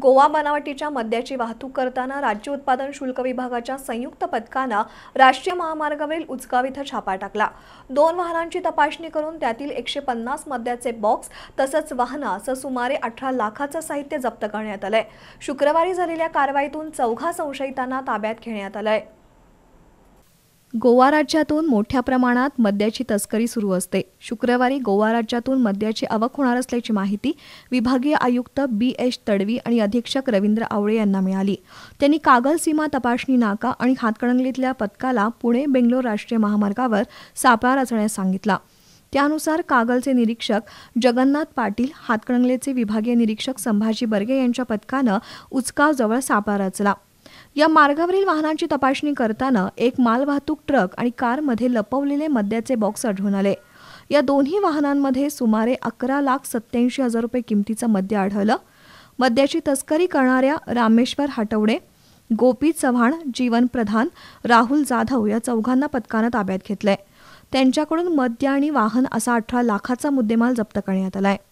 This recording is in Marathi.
गोवा बनावटीच्या मद्याची वाहतूक करताना राज्य उत्पादन शुल्क विभागाच्या संयुक्त पथकानं राष्ट्रीय महामार्गावरील उचगाव इथं छापा टाकला दोन वाहनांची तपासणी करून त्यातील एकशे पन्नास मद्याचे बॉक्स तसंच वाहनं असं सुमारे अठरा लाखाचं साहित्य जप्त करण्यात आलंय शुक्रवारी झालेल्या कारवाईतून चौघा संशयितांना ताब्यात घेण्यात आलंय गोवा राज्यातून मोठ्या प्रमाणात मद्याची तस्करी सुरू असते शुक्रवारी गोवा राज्यातून मद्याची आवक होणार असल्याची माहिती विभागीय आयुक्त बी एच तडवी आणि अधीक्षक रवींद्र आवळे यांना मिळाली त्यांनी कागल सीमा तपासणी नाका आणि हातकणंगलीतल्या पथकाला पुणे बेंगलोर राष्ट्रीय महामार्गावर सापळा रचण्यास सांगितला त्यानुसार कागलचे निरीक्षक जगन्नाथ पाटील हातकणंगलेचे विभागीय निरीक्षक संभाजी बर्गे यांच्या पथकानं उचकावजवळ सापळा रचला या मार्गावरील वाहनांची तपासणी करताना एक मालवाहतूक ट्रक आणि कारमध्ये लपवलेले मद्याचे बॉक्स आढळून आले या दोन्ही वाहनांमध्ये सुमारे अकरा लाख सत्याऐंशी हजार रुपये किमतीचं मद्य आढळलं मद्याची तस्करी करणाऱ्या रामेश्वर हटवडे गोपी चव्हाण जीवन प्रधान राहुल जाधव या चौघांना पथकानं ताब्यात घेतलंय त्यांच्याकडून मद्य आणि वाहन असा अठरा लाखाचा मुद्देमाल जप्त करण्यात आलाय